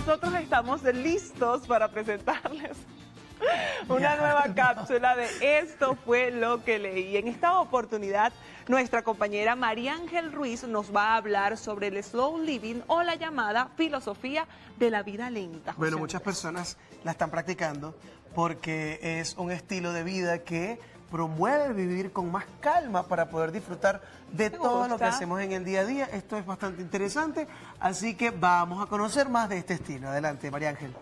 nosotros estamos listos para presentarles una nueva cápsula de Esto fue lo que leí. En esta oportunidad, nuestra compañera María Ángel Ruiz nos va a hablar sobre el slow living o la llamada filosofía de la vida lenta. bueno, muchas personas la están practicando porque es un estilo de vida que promueve vivir con más calma para poder disfrutar de todo lo que hacemos en el día a día. Esto es bastante interesante, así que vamos a conocer más de este estilo. Adelante, María Ángel.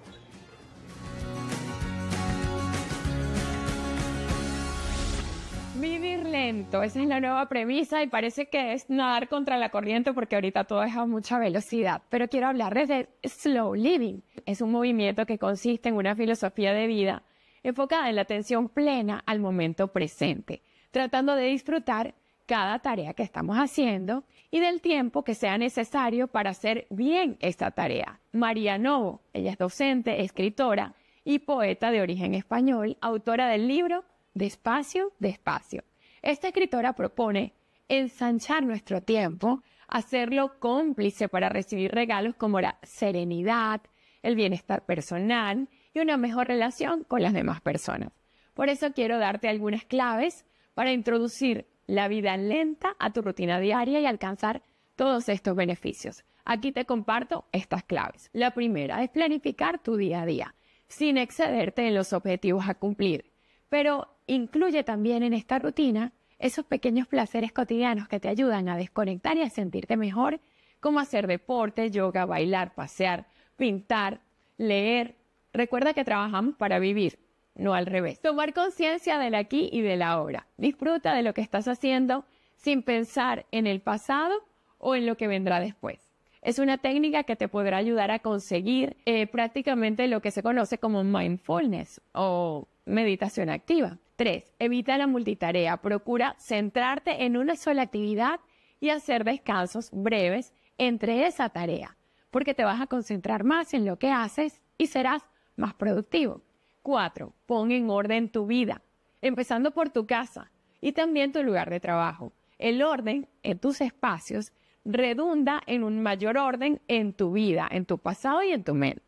Vivir lento, esa es la nueva premisa y parece que es nadar contra la corriente porque ahorita todo es a mucha velocidad. Pero quiero hablarles de slow living. Es un movimiento que consiste en una filosofía de vida enfocada en la atención plena al momento presente, tratando de disfrutar cada tarea que estamos haciendo y del tiempo que sea necesario para hacer bien esta tarea. María Novo, ella es docente, escritora y poeta de origen español, autora del libro Despacio, despacio. Esta escritora propone ensanchar nuestro tiempo, hacerlo cómplice para recibir regalos como la serenidad, el bienestar personal y una mejor relación con las demás personas. Por eso quiero darte algunas claves para introducir la vida lenta a tu rutina diaria y alcanzar todos estos beneficios. Aquí te comparto estas claves. La primera es planificar tu día a día, sin excederte en los objetivos a cumplir, pero incluye también en esta rutina esos pequeños placeres cotidianos que te ayudan a desconectar y a sentirte mejor, como hacer deporte, yoga, bailar, pasear, pintar, leer, Recuerda que trabajamos para vivir, no al revés. Tomar conciencia del aquí y de la ahora. Disfruta de lo que estás haciendo sin pensar en el pasado o en lo que vendrá después. Es una técnica que te podrá ayudar a conseguir eh, prácticamente lo que se conoce como mindfulness o meditación activa. 3. Evita la multitarea. Procura centrarte en una sola actividad y hacer descansos breves entre esa tarea, porque te vas a concentrar más en lo que haces y serás más productivo. Cuatro, pon en orden tu vida, empezando por tu casa y también tu lugar de trabajo. El orden en tus espacios redunda en un mayor orden en tu vida, en tu pasado y en tu mente.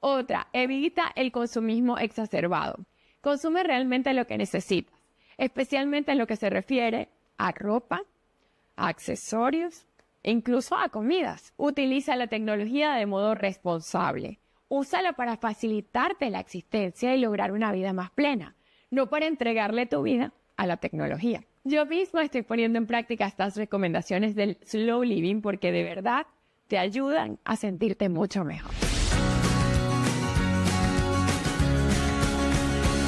Otra, evita el consumismo exacerbado. Consume realmente lo que necesitas, especialmente en lo que se refiere a ropa, a accesorios, incluso a comidas. Utiliza la tecnología de modo responsable. Úsalo para facilitarte la existencia y lograr una vida más plena, no para entregarle tu vida a la tecnología. Yo mismo estoy poniendo en práctica estas recomendaciones del slow living porque de verdad te ayudan a sentirte mucho mejor.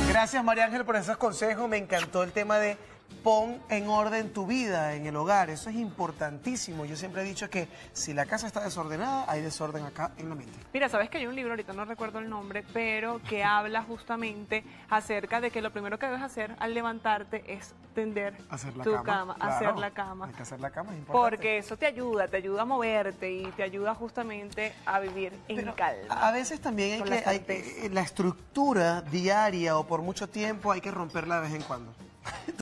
Gracias María Ángel por esos consejos, me encantó el tema de pon en orden tu vida en el hogar. Eso es importantísimo. Yo siempre he dicho que si la casa está desordenada, hay desorden acá en la mente. Mira, sabes que hay un libro, ahorita no recuerdo el nombre, pero que habla justamente acerca de que lo primero que debes hacer al levantarte es tender tu cama, hacer la cama. hacer la cama, es importante. Porque eso te ayuda, te ayuda a moverte y te ayuda justamente a vivir en calma. A veces también la, hay la estructura diaria o por mucho tiempo hay que romperla de vez en cuando.